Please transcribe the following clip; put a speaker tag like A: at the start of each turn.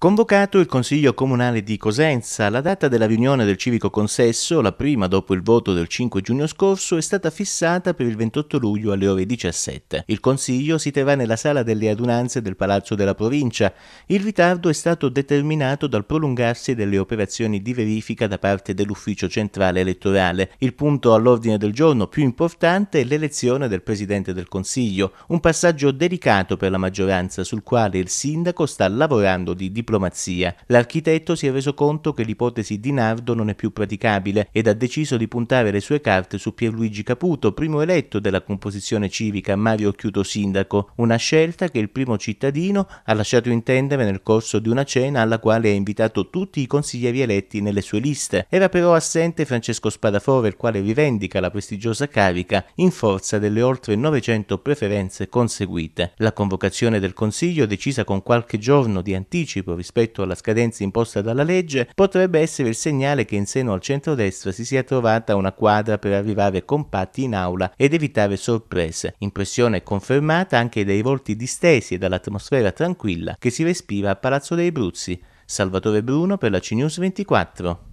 A: Convocato il Consiglio Comunale di Cosenza, la data della riunione del civico consesso, la prima dopo il voto del 5 giugno scorso, è stata fissata per il 28 luglio alle ore 17. Il Consiglio si terrà nella sala delle adunanze del Palazzo della Provincia. Il ritardo è stato determinato dal prolungarsi delle operazioni di verifica da parte dell'Ufficio Centrale Elettorale. Il punto all'ordine del giorno più importante è l'elezione del Presidente del Consiglio, un passaggio delicato per la maggioranza sul quale il Sindaco sta lavorando di dipendenza diplomazia. L'architetto si è reso conto che l'ipotesi di Nardo non è più praticabile ed ha deciso di puntare le sue carte su Pierluigi Caputo, primo eletto della composizione civica Mario Chiuto Sindaco, una scelta che il primo cittadino ha lasciato intendere nel corso di una cena alla quale ha invitato tutti i consiglieri eletti nelle sue liste. Era però assente Francesco Spadafore, il quale rivendica la prestigiosa carica in forza delle oltre 900 preferenze conseguite. La convocazione del Consiglio, decisa con qualche giorno di anticipo rispetto alla scadenza imposta dalla legge potrebbe essere il segnale che in seno al centrodestra si sia trovata una quadra per arrivare compatti in aula ed evitare sorprese, impressione confermata anche dai volti distesi e dall'atmosfera tranquilla che si respira a Palazzo dei Bruzzi. Salvatore Bruno per la CNews 24.